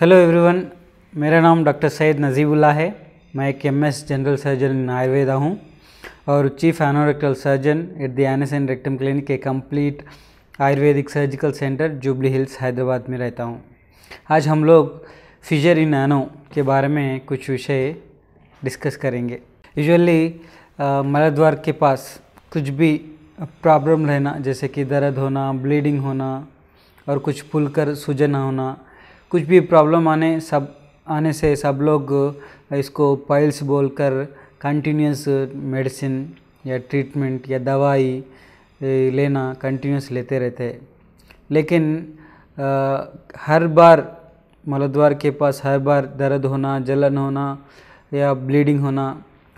hello everyone मेरा नाम doctor Syed Najibullah है मैं एक M general surgeon in Ayurveda हूँ और chief anorectal surgeon at the anus and rectum clinic a complete Ayurvedic surgical centre Jubilee Hills Hyderabad में रहता हूँ आज हम लोग फिजर इन एनो के बारे में कुछ विषय डिस्कस करेंगे यूजली मलद्वार के पास कुछ भी प्रॉब्लम रहना जैसे कि दर्द होना ब्लीडिंग होना और कुछ पुल कर सूजन होना कुछ भी प्रॉब्लम आने सब आने से सब लोग इसको पाइल्स बोलकर कंटिन्यूस मेडिसिन या ट्रीटमेंट या दवाई लेना कंटिन्यूस लेते रहते लेकिन आ, हर बार मलद्वार के पास हर बार दर्द होना जलन होना या ब्लीडिंग होना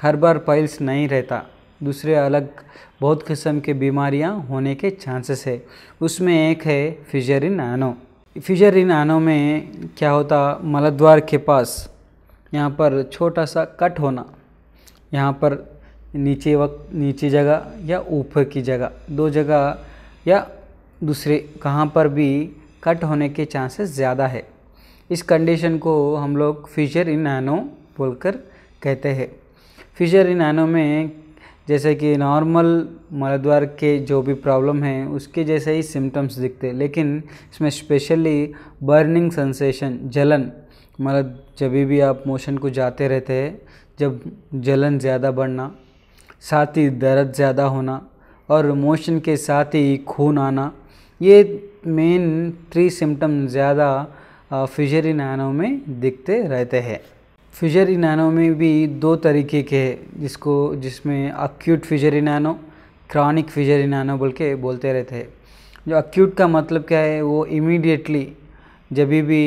हर बार पाइल्स नहीं रहता दूसरे अलग बहुत किस्म के बीमारियां होने के चांसेस है उसमें एक है फिजरिन एनो फिजर इन आनों में क्या होता मलद्वार के पास यहाँ पर छोटा सा कट होना यहाँ पर नीचे वक्त नीचे जगह या ऊपर की जगह दो जगह या दूसरे कहाँ पर भी कट होने के चांसेस ज़्यादा है इस कंडीशन को हम लोग फिजर इन आनों बोलकर कहते हैं फिजर इन आनों में जैसे कि नॉर्मल मलद्वार के जो भी प्रॉब्लम है उसके जैसे ही सिम्टम्स दिखते लेकिन इसमें स्पेशली बर्निंग सेंसेशन जलन मतलब जब भी आप मोशन को जाते रहते हैं जब जलन ज़्यादा बढ़ना साथ ही दर्द ज़्यादा होना और मोशन के साथ ही खून आना ये मेन थ्री सिम्टम ज़्यादा फिजरी आनों में दिखते रहते हैं फिजर इनानो में भी दो तरीके के जिसको जिसमें अक्यूट फिजर इनानो क्रॉनिक फिजर इनानो बोल के बोलते रहते हैं जो अक्यूट का मतलब क्या है वो इमीडिएटली जब भी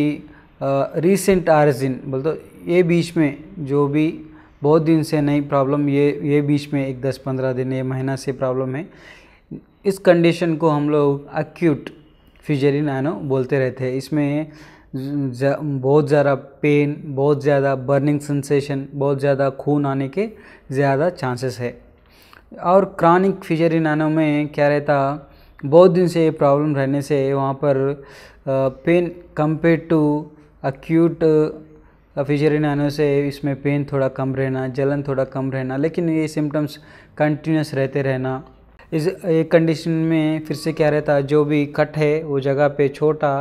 रिसेंट आर्जिन बोल तो ये बीच में जो भी बहुत दिन से नई प्रॉब्लम ये ये बीच में एक दस पंद्रह दिन ये महीना से प्रॉब्लम है इस कंडीशन को हम लोग अक्यूट फिजर इनानो बोलते रहते हैं इसमें बहुत ज़्यादा पेन बहुत ज़्यादा बर्निंग सेंसेशन बहुत ज़्यादा खून आने के ज़्यादा चांसेस है और क्रॉनिक फिजर इनानों में क्या रहता बहुत दिन से प्रॉब्लम रहने से वहाँ पर pain compare to acute fissure इनानों से इसमें पेन थोड़ा कम रहना जलन थोड़ा कम रहना लेकिन ये सिम्टम्स कंटिन्यूस रहते रहना इस कंडीशन में फिर से क्या रहता जो भी कट है वो जगह पे छोटा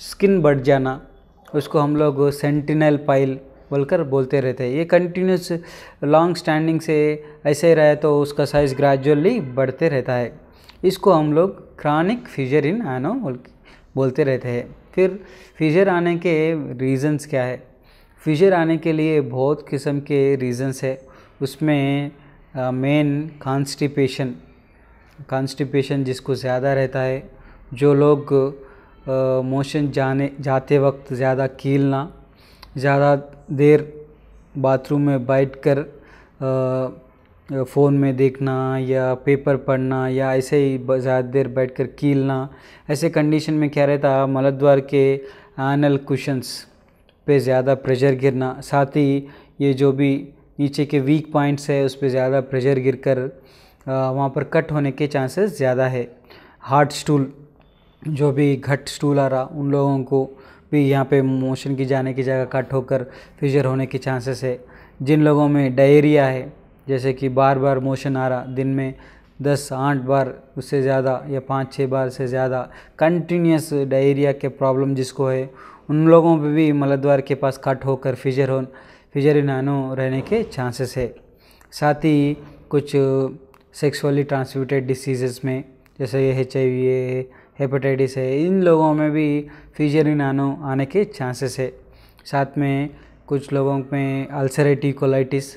स्किन बढ़ जाना उसको हम लोग सेंटिनल पाइल बोलकर बोलते रहते हैं ये कंटिन्यूस लॉन्ग स्टैंडिंग से ऐसे ही रहे तो उसका साइज़ ग्रेजुअली बढ़ते रहता है इसको हम लोग क्रॉनिक फीजर इन आनो बोलते रहते हैं फिर फीजर आने के रीज़न्स क्या है फीजर आने के लिए बहुत किस्म के रीज़न्स है उसमें मेन कॉन्स्टिपेशन कॉन्स्टिपेशन जिसको ज़्यादा रहता है जो लोग मोशन जाने जाते वक्त ज़्यादा कीलना ज़्यादा देर बाथरूम में बैठ कर फ़ोन में देखना या पेपर पढ़ना या ऐसे ही ज़्यादा देर बैठ कर कीलना ऐसे कंडीशन में क्या रहता है मलद्वार के एनल कुशंस पे ज़्यादा प्रेशर गिरना साथ ही ये जो भी नीचे के वीक पॉइंट्स है उस पर ज़्यादा प्रेशर गिर कर वहाँ पर कट होने के चांसेस ज़्यादा है हार्ड स्टूल जो भी घट स्टूल आ रहा उन लोगों को भी यहाँ पे मोशन की जाने की जगह कट होकर फिजर होने के चांसेस है जिन लोगों में डायरिया है जैसे कि बार बार मोशन आ रहा दिन में दस आठ बार उससे ज़्यादा या पाँच छः बार से ज़्यादा कंटिन्यूस डायरिया के प्रॉब्लम जिसको है उन लोगों पर भी मलद्वार के पास कट होकर फिजर हो फिजर नानो रहने के चांसेस है साथ ही कुछ सेक्सुअली ट्रांसमिटेड डिसीज़ में जैसे एच आई वी हेपेटाइटिस है इन लोगों में भी फीजरिन आनो आने के चांसेस है साथ में कुछ लोगों में अल्सरेटिव कोलाइटिस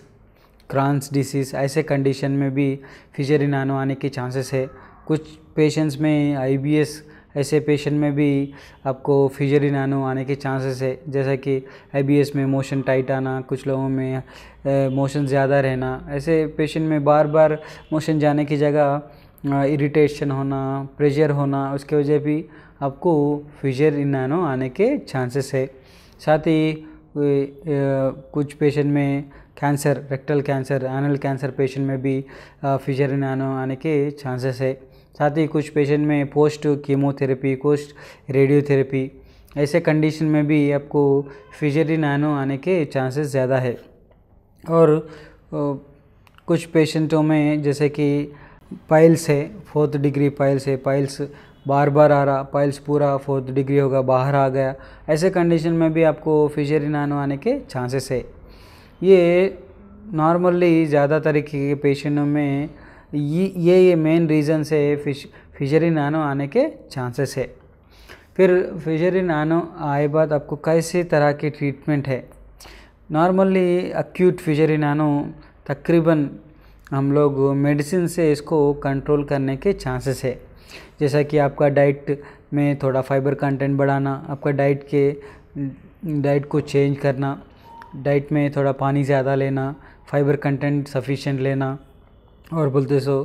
क्रांस डिसीज़ ऐसे कंडीशन में भी फिजरिन आनो आने के चांसेस है कुछ पेशेंट्स में आईबीएस ऐसे पेशेंट में भी आपको फिजरिन आनो आने के चांसेस है जैसा कि आईबीएस में मोशन टाइट आना कुछ लोगों में मोशन ज़्यादा रहना ऐसे पेशेंट में बार बार मोशन जाने की जगह इरिटेशन होना प्रेशर होना उसके वजह भी आपको फ्यूचर इनानो आने के चांसेस है साथ ही कुछ पेशेंट में cancer rectal cancer anal cancer patient में भी फ्यूचर इनानो आने के चांसेस है साथ ही कुछ पेशेंट में पोस्ट कीमोथेरेपी पोस्ट रेडियोथेरेपी ऐसे कंडीशन में भी आपको फिजरी नैनो आने के चांसेस ज़्यादा है और कुछ पेशेंटों में जैसे कि पाइल्स है फोर्थ डिग्री पाइल्स है पाइल्स बार बार आ रहा पाइल्स पूरा फोर्थ डिग्री होगा बाहर आ गया ऐसे कंडीशन में भी आपको नान आने के चांसेस है ये नॉर्मली ज़्यादा तरीके के पेशेंटों में ये ये ये मेन रीज़न से फिश फिशरी नानो आने के चांसेस है फिर फिशरी नानो आए बाद आपको कैसे तरह के ट्रीटमेंट है नॉर्मली अक्यूट फिशरी नानो तकरीबन हम लोग मेडिसिन से इसको कंट्रोल करने के चांसेस है जैसा कि आपका डाइट में थोड़ा फाइबर कंटेंट बढ़ाना आपका डाइट के डाइट को चेंज करना डाइट में थोड़ा पानी ज़्यादा लेना फाइबर कंटेंट सफिशेंट लेना और बोलते सो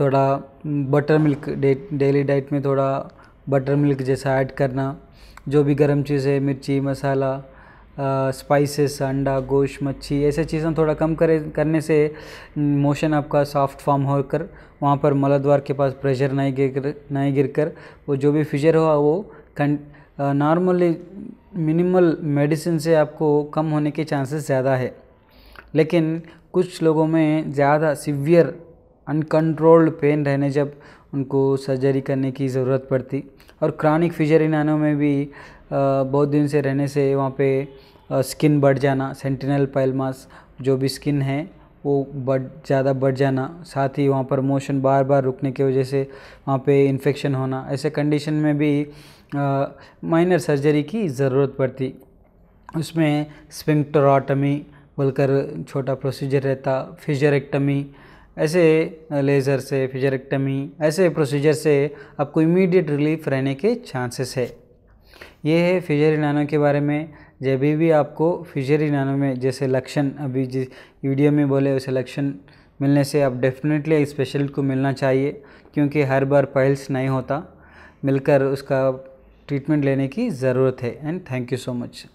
थोड़ा बटर मिल्क डेली डाइट में थोड़ा बटर मिल्क जैसा ऐड करना जो भी गर्म चीज़ है मिर्ची मसाला स्पाइसेस अंडा गोश्त मच्छी ऐसे चीज़ें थोड़ा कम करे करने से मोशन आपका सॉफ्ट फॉर्म होकर वहाँ पर मलद्वार के पास प्रेशर नहीं गिर नहीं गिर कर वो जो भी फिजर हुआ वो नॉर्मली मिनिमल मेडिसिन से आपको कम होने के चांसेस ज़्यादा है लेकिन कुछ लोगों में ज़्यादा सिवियर अनकंट्रोल्ड पेन रहने जब उनको सर्जरी करने की ज़रूरत पड़ती और क्रॉनिक फिजर इन आनों में भी बहुत दिन से रहने से वहाँ पे स्किन बढ़ जाना सेंटिनल पैलमास जो भी स्किन है वो बढ़ ज़्यादा बढ़ जाना साथ ही वहाँ पर मोशन बार बार रुकने की वजह से वहाँ पे इन्फेक्शन होना ऐसे कंडीशन में भी माइनर सर्जरी की ज़रूरत पड़ती उसमें स्पिंक्टोराटमी बोलकर छोटा प्रोसीजर रहता फिजरेक्टमी ऐसे लेज़र से फिजरेक्टमी ऐसे प्रोसीजर से आपको इमीडिएट रिलीफ रहने के चांसेस है ये है फिजर इनानों के बारे में जब भी आपको फिजर इनानों में जैसे लक्षण अभी जिस वीडियो में बोले वैसे लक्षण मिलने से आप डेफिनेटली इस पेशेंट को मिलना चाहिए क्योंकि हर बार पहल्स नहीं होता मिलकर उसका ट्रीटमेंट लेने की ज़रूरत है and thank you so much